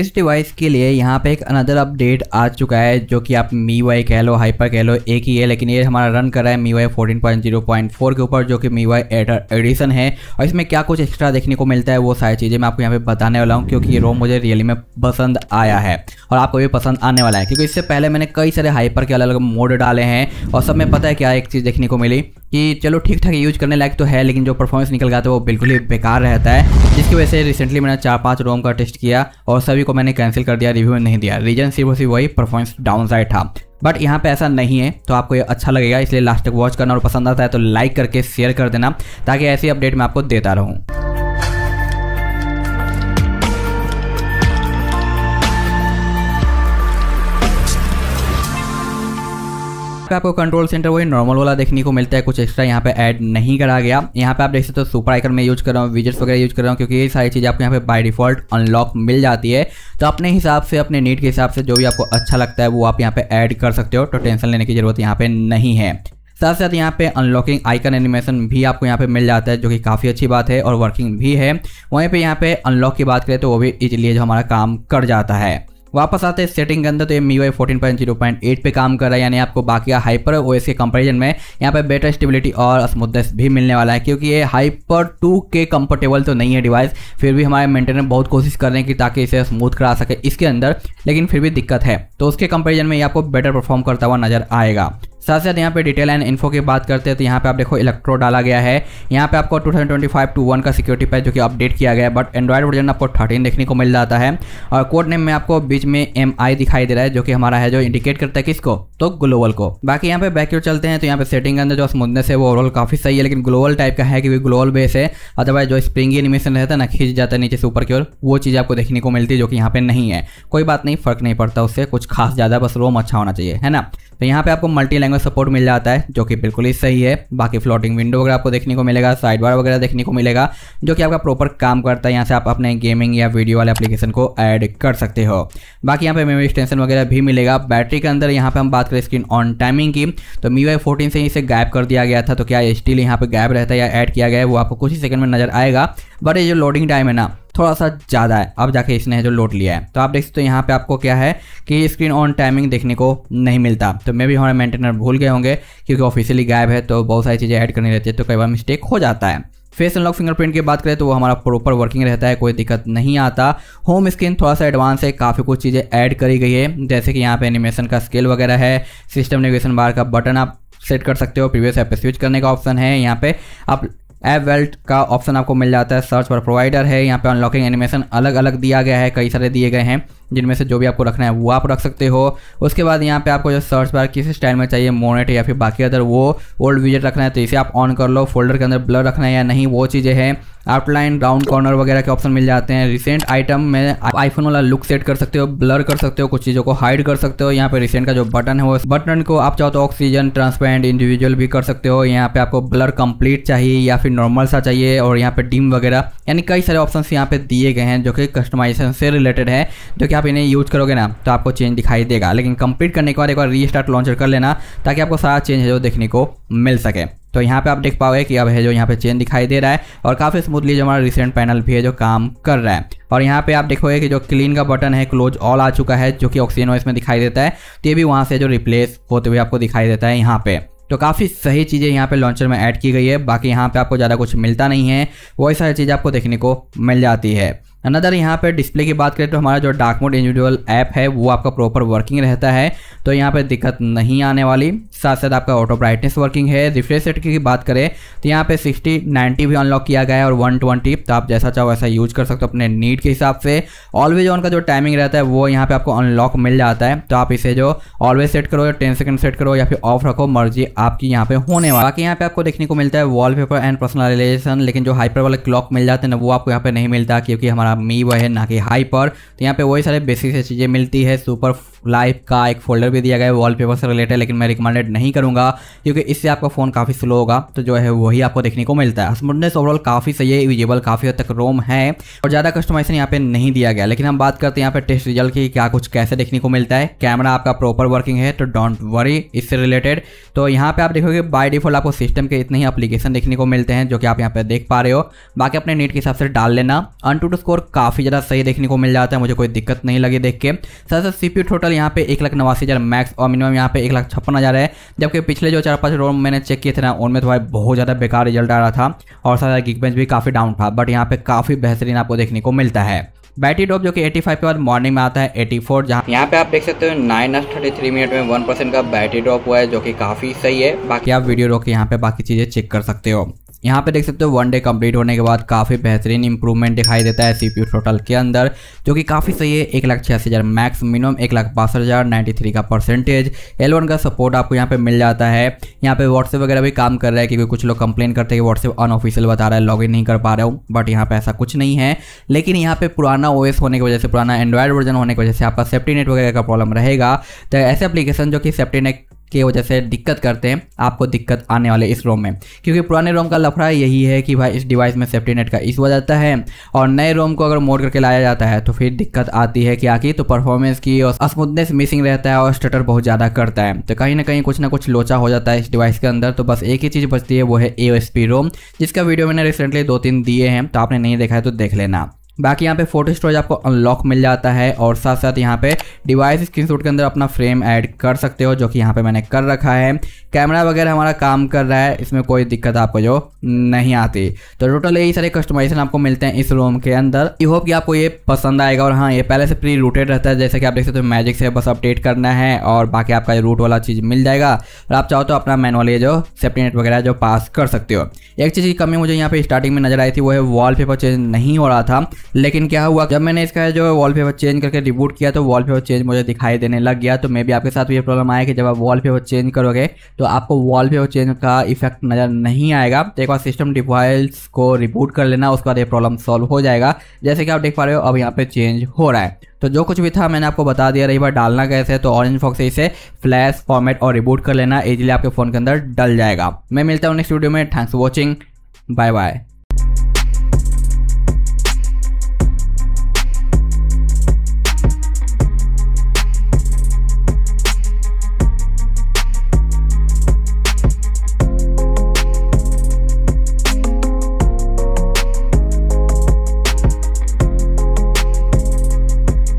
इस डिवाइस के लिए यहाँ पे एक अनदर अपडेट आ चुका है जो कि आप मी वाई कह लो हाइपर कह लो एक ही है लेकिन ये हमारा रन कर रहा है Mi Y fourteen point zero point four के ऊपर जो कि मी वाई एडिशन है और इसमें क्या कुछ एक्स्ट्रा देखने को मिलता है वो सारी चीज़ें मैं आपको यहाँ पे बताने वाला हूँ क्योंकि ये रोम मुझे रियली में पसंद आया है और आपको भी पसंद आने वाला है क्योंकि इससे पहले मैंने कई सारे हाइपर के अलग अलग मोड डाले हैं और सब में पता है क्या एक चीज़ देखने को मिली कि चलो ठीक ठाक यूज करने लायक तो है लेकिन जो परफॉर्मेंस निकल गया था वो बिल्कुल ही बेकार रहता है जिसकी वजह से रिसेंटली मैंने चार पाँच रोम का टेस्ट किया और सभी को मैंने कैंसिल कर दिया रिव्यू में नहीं दिया रीजन सिर्फ सिर्फ वही परफॉर्मेंस डाउन साइड था बट यहाँ पे ऐसा नहीं है तो आपको ये अच्छा लगेगा इसलिए लास्ट तक वॉच करना और पसंद आता है तो लाइक करके शेयर कर देना ताकि ऐसी अपडेट मैं आपको देता रहूँ आपको कंट्रोल सेंटर वही नॉर्मल वाला देखने को मिलता है कुछ एक्स्ट्रा यहाँ पे ऐड नहीं करा गया यहाँ पे आप देख सकते हो तो सुपर आइकन में यूज कर रहा हूँ विजेट्स वगैरह यूज कर रहा हूँ क्योंकि ये सारी चीज़ें आपको यहाँ पे बाय डिफॉल्ट अनलॉक मिल जाती है तो अपने हिसाब से अपने नीड के हिसाब से जो भी आपको अच्छा लगता है वो आप यहाँ पे ऐड कर सकते हो तो टेंशन लेने की जरूरत यहाँ पे नहीं है साथ साथ यहाँ पे अनलॉकिंग आइकन एनिमेशन भी आपको यहाँ पे मिल जाता है जो कि काफ़ी अच्छी बात है और वर्किंग भी है वहीं पे यहाँ पे अनलॉक की बात करें तो वो भी इजीली जो हमारा काम कर जाता है वापस आते हैं सेटिंग के अंदर तो ये Mi Y fourteen point zero point eight पे काम कर रहा है यानी आपको बाकी का हाइपर ओ के कंपेरिजन में यहाँ पर बेटर स्टेबिलिटी और स्मूथनेस भी मिलने वाला है क्योंकि ये हाइपर टू के कंफर्टेबल तो नहीं है डिवाइस फिर भी हमारे मेंटेनर बहुत कोशिश कर रहे हैं कि ताकि इसे स्मूथ करा सके इसके अंदर लेकिन फिर भी दिक्कत है तो उसके कंपेरिजन में ये आपको बेटर परफॉर्म करता हुआ नजर आएगा साथ साथ यहाँ पे डिटेल एंड इन्फो की बात करते हैं तो यहाँ पे आप देखो इलेक्ट्रो डाला गया है यहाँ पे आपको 2025 टू वन का सिक्योरिटी पैच जो कि अपडेट किया गया है बट एंड्रॉइड वर्जन आपको थर्टीन देखने को मिल जाता है और कोड नेम में आपको बीच में एम दिखाई दे रहा है जो कि हमारा है जो इंडिकेट करता है किसको तो ग्लोबल को बाकी यहाँ पे बैक चलते हैं तो यहाँ पे सेटिंग के अंदर जो स्मूथनेस है वो ओवरऑल काफी सही है लेकिन ग्लोबल टाइप का है कि ग्लोबल बेस है अदरवाइज जो स्प्रिंग एनिमेशन रहता है ना खींच जाता है नीचे से ऊपर की ओर वो चीज़ आपको देखने को मिलती है जो कि यहाँ पे नहीं है कोई बात नहीं फर्क नहीं पड़ता उससे कुछ खास ज़्यादा बस रोम अच्छा होना चाहिए है ना तो यहाँ पे आपको मल्टी लैंग्वेज सपोर्ट मिल जाता है जो कि बिल्कुल ही सही है बाकी फ्लोटिंग विंडो वगैरह आपको देखने को मिलेगा साइड बार वगैरह देखने को मिलेगा जो कि आपका प्रॉपर काम करता है यहाँ से आप अपने गेमिंग या वीडियो वाले एप्लीकेशन को ऐड कर सकते हो बाकी यहाँ पे मेमोरी एक्सटेंशन वगैरह भी मिलेगा बैटरी के अंदर यहाँ पे हम बात करें स्क्रीन ऑन टाइमिंग की तो मी वाई फोर्टीन से इसे गैप कर दिया गया था तो क्या स्टिल यहाँ पे गैप रहता है या ऐड किया गया है वो आपको कुछ ही सेकंड में नजर आएगा बट ये जो लोडिंग टाइम है ना थोड़ा सा ज़्यादा है अब जाके इसने जो लोट लिया है तो आप देख सकते हो यहाँ पे आपको क्या है कि स्क्रीन ऑन टाइमिंग देखने को नहीं मिलता तो मे भी हमारे मेंटेनर भूल गए होंगे क्योंकि ऑफिशियली गायब है तो बहुत सारी चीज़ें ऐड करनी रहती है तो कई बार मिस्टेक हो जाता है फेस अनलॉक फिंगरप्रिंट की बात करें तो वो हमारा प्रॉपर वर्किंग रहता है कोई दिक्कत नहीं आता होम स्क्रीन थोड़ा सा एडवांस है काफ़ी कुछ चीज़ें ऐड करी गई है जैसे कि यहाँ पे एनिमेशन का स्केल वगैरह है सिस्टम नेविगेशन बार का बटन आप सेट कर सकते हो प्रीवियस ऐप पे स्विच करने का ऑप्शन है यहाँ पे आप ऐप वेल्ट का ऑप्शन आपको मिल जाता है सर्च पर प्रोवाइडर है यहाँ पे अनलॉकिंग एनिमेशन अलग अलग दिया गया है कई सारे दिए गए हैं जिनमें से जो भी आपको रखना है वो आप रख सकते हो उसके बाद यहाँ पे आपको जो सर्च बार किस स्टाइल में चाहिए मोनेट या फिर बाकी अदर वो ओल्ड विजेट रखना है तो इसे आप ऑन कर लो फोल्डर के अंदर ब्लर रखना है या नहीं वो चीज़ें हैं आउटलाइन राउंड कॉर्नर वगैरह के ऑप्शन मिल जाते हैं रिसेंट आइटम में आप आईफोन वाला लुक सेट कर सकते हो ब्लर कर सकते हो कुछ चीज़ों को हाइड कर सकते हो यहाँ पे रिसेंट का जो बटन है वो बटन को आप चाहो तो ऑक्सीजन ट्रांसपेरेंट इंडिविजुअल भी कर सकते हो यहाँ पे आपको ब्लर कंप्लीट चाहिए या फिर नॉर्मल सा चाहिए और यहाँ पे डिम वगैरह यानी कई सारे ऑप्शन यहाँ पे दिए गए हैं जो कि कस्टमाइजेशन से रिलेटेड है जो कि आप आप इन्हें यूज़ करोगे ना तो आपको चेंज दिखाई देगा लेकिन कंप्लीट करने के बाद एक बार रीस्टार्ट लॉन्चर कर लेना ताकि आपको सारा चेंज है जो देखने को मिल सके तो यहाँ पे आप देख पाओगे कि अब है जो यहाँ पे चेंज दिखाई दे रहा है और काफ़ी स्मूथली जो हमारा रिसेंट पैनल भी है जो काम कर रहा है और यहाँ पे आप देखोगे कि जो क्लीन का बटन है क्लोज ऑल आ चुका है जो कि ऑक्सीजन वाइस में दिखाई देता है तो ये भी वहाँ से जो रिप्लेस होते हुए आपको दिखाई देता है यहाँ पे तो काफ़ी सही चीज़ें यहाँ पे लॉन्चर में ऐड की गई है बाकी यहाँ पे आपको ज़्यादा कुछ मिलता नहीं है वही सारी चीज़ आपको देखने को मिल जाती है अनदर यहाँ पर डिस्प्ले की बात करें तो हमारा जो डार्क मोड इंडिविजुअल ऐप है वो आपका प्रॉपर वर्किंग रहता है तो यहाँ पर दिक्कत नहीं आने वाली साथ साथ आपका ऑटो ब्राइटनेस वर्किंग है रिफ्रेश रेट की बात करें तो यहाँ पे 60 90 भी अनलॉक किया गया है और 120 तो आप जैसा चाहो वैसा यूज कर सकते हो अपने नीड के हिसाब से ऑलवेज ऑन का जो टाइमिंग रहता है वो यहाँ पर आपको अनलॉक मिल जाता है तो आप इसे जो ऑलवेज सेट करो या टेन सेकेंड सेट करो या फिर ऑफ रखो मर्जी आपकी यहाँ पे होने वाला बाकी यहाँ पे आपको देखने को मिलता है वॉल एंड पर्सनलाइजेशन लेकिन जो हाइपर वाले क्लॉक मिल जाते हैं ना वो आपको यहाँ पे नहीं मिलता क्योंकि हमारा अपना मी वो है ना कि हाई पर तो यहाँ पे वही सारे बेसिक से चीज़ें मिलती है सुपर लाइफ का एक फोल्डर भी दिया गया है वॉलपेपर से रिलेटेड लेकिन मैं रिकमेंडेड नहीं करूँगा क्योंकि इससे आपका फ़ोन काफ़ी स्लो होगा तो जो है वही आपको देखने को मिलता है स्मूथनेस ओवरऑल काफ़ी सही है यूजेबल काफ़ी हद तक रोम है और ज़्यादा कस्टमाइजेशन यहाँ पे नहीं दिया गया लेकिन हम बात करते हैं यहाँ पे टेस्ट रिजल्ट की क्या कुछ कैसे देखने को मिलता है कैमरा आपका प्रॉपर वर्किंग है तो डोंट वरी इससे रिलेटेड तो यहाँ पर आप देखोगे बाई डिफॉल्ट आपको सिस्टम के इतने ही अप्लीकेशन देखने को मिलते हैं जो कि आप यहाँ पर देख पा रहे हो बाकी अपने नीट के हिसाब से डाल लेना अन टू स्कोर काफ़ी ज़्यादा सही देखने को मिल जाता है मुझे कोई दिक्कत नहीं लगी देख के साथ साथ सी टोटल यहाँ पे एक लाख नवासी हज़ार मैक्स और मिनिमम यहाँ पे एक लाख छप्पन हज़ार है जबकि पिछले जो चार पाँच रोम मैंने चेक किए थे ना उनमें तो भाई बहुत ज़्यादा बेकार रिजल्ट आ रहा था और साथ गिग बेंच भी काफ़ी डाउन था बट यहाँ पे काफ़ी बेहतरीन आपको देखने को मिलता है बैटरी ड्रॉप जो कि 85 के बाद मॉर्निंग में आता है 84 फोर जहाँ यहाँ पे आप देख सकते हो नाइन एस थर्टी मिनट में 1% परसेंट का बैटरी ड्रॉप हुआ है जो कि काफ़ी सही है बाकी आप वीडियो रोक के यहाँ पे बाकी चीज़ें चेक कर सकते हो यहाँ पे देख सकते हो वन डे कंप्लीट होने के बाद काफ़ी बेहतरीन इंप्रूवमेंट दिखाई देता है सीपीयू टोटल के अंदर जो कि काफ़ी सही है एक लाख छियासी हज़ार मैक्स मिनिमम एक लाख बासठ हज़ार नाइन्टी थ्री का परसेंटेज एल वन का सपोर्ट आपको यहाँ पे मिल जाता है यहाँ पे व्हाट्सएप वगैरह भी काम कर रहा है क्योंकि कुछ लोग कंप्लेन करते हैं कि व्हाट्सएप अनऑफिशियल बता रहा है इन नहीं कर पा रहा हूँ बट यहाँ पर ऐसा कुछ नहीं है लेकिन यहाँ पर पुराना ओ होने की वजह से पुराना एंड्रॉयड वर्जन होने की वजह से आपका सेफ्टी नेट वगैरह का प्रॉब्लम रहेगा तो ऐसे एप्लीकेशन जो कि सेफ्टी नेट की वजह से दिक्कत करते हैं आपको दिक्कत आने वाले इस रोम में क्योंकि पुराने रोम का लफड़ा यही है कि भाई इस डिवाइस में सेफ्टी नेट का इशू आ जाता है और नए रोम को अगर मोड करके लाया जाता है तो फिर दिक्कत आती है क्या की तो परफॉर्मेंस की और स्मूथनेस मिसिंग रहता है और स्टटर बहुत ज़्यादा करता है तो कहीं ना कहीं कुछ ना कुछ लोचा हो जाता है इस डिवाइस के अंदर तो बस एक ही चीज़ बचती है वो है ए रोम जिसका वीडियो मैंने रिसेंटली दो तीन दिए हैं तो आपने नहीं देखा है तो देख लेना बाकी यहाँ पे फोटो स्टोरेज आपको अनलॉक मिल जाता है और साथ साथ यहाँ पे डिवाइस स्क्रीनशॉट के अंदर अपना फ्रेम ऐड कर सकते हो जो कि यहाँ पे मैंने कर रखा है कैमरा वगैरह हमारा काम कर रहा है इसमें कोई दिक्कत आपको जो नहीं आती तो टोटल यही सारे कस्टमाइजेशन आपको मिलते हैं इस रोम के अंदर आई होप कि आपको ये पसंद आएगा और हाँ ये पहले से प्री रूटेड रहता है जैसे कि आप देख सकते हो मैजिक से बस अपडेट करना है और बाकी आपका रूट वाला चीज़ मिल जाएगा और आप चाहो तो अपना मैनुअल ये जो सेफ्टी नेट वगैरह जो पास कर सकते हो एक चीज़ की कमी मुझे यहाँ पे स्टार्टिंग में नजर आई थी वो है वॉल चेंज नहीं हो रहा था लेकिन क्या हुआ जब मैंने इसका जो वॉल चेंज करके रिबूट किया तो वॉल चेंज मुझे दिखाई देने लग गया तो मे भी आपके साथ ये प्रॉब्लम आया कि जब आप वॉल चेंज करोगे तो तो आपको वॉलपेपर चेंज का इफेक्ट नज़र नहीं आएगा तो एक बार सिस्टम डिवाइस को रिबूट कर लेना उसके बाद ये प्रॉब्लम सॉल्व हो जाएगा जैसे कि आप देख पा रहे हो अब यहाँ पे चेंज हो रहा है तो जो कुछ भी था मैंने आपको बता दिया रही बार डालना कैसे तो ऑरेंज फॉक्स से इसे फ्लैश फॉर्मेट और रिबूट कर लेना इजीली आपके फ़ोन के अंदर डल जाएगा मैं मिलता हूँ नेक्स्ट वीडियो में thanks for watching bye bye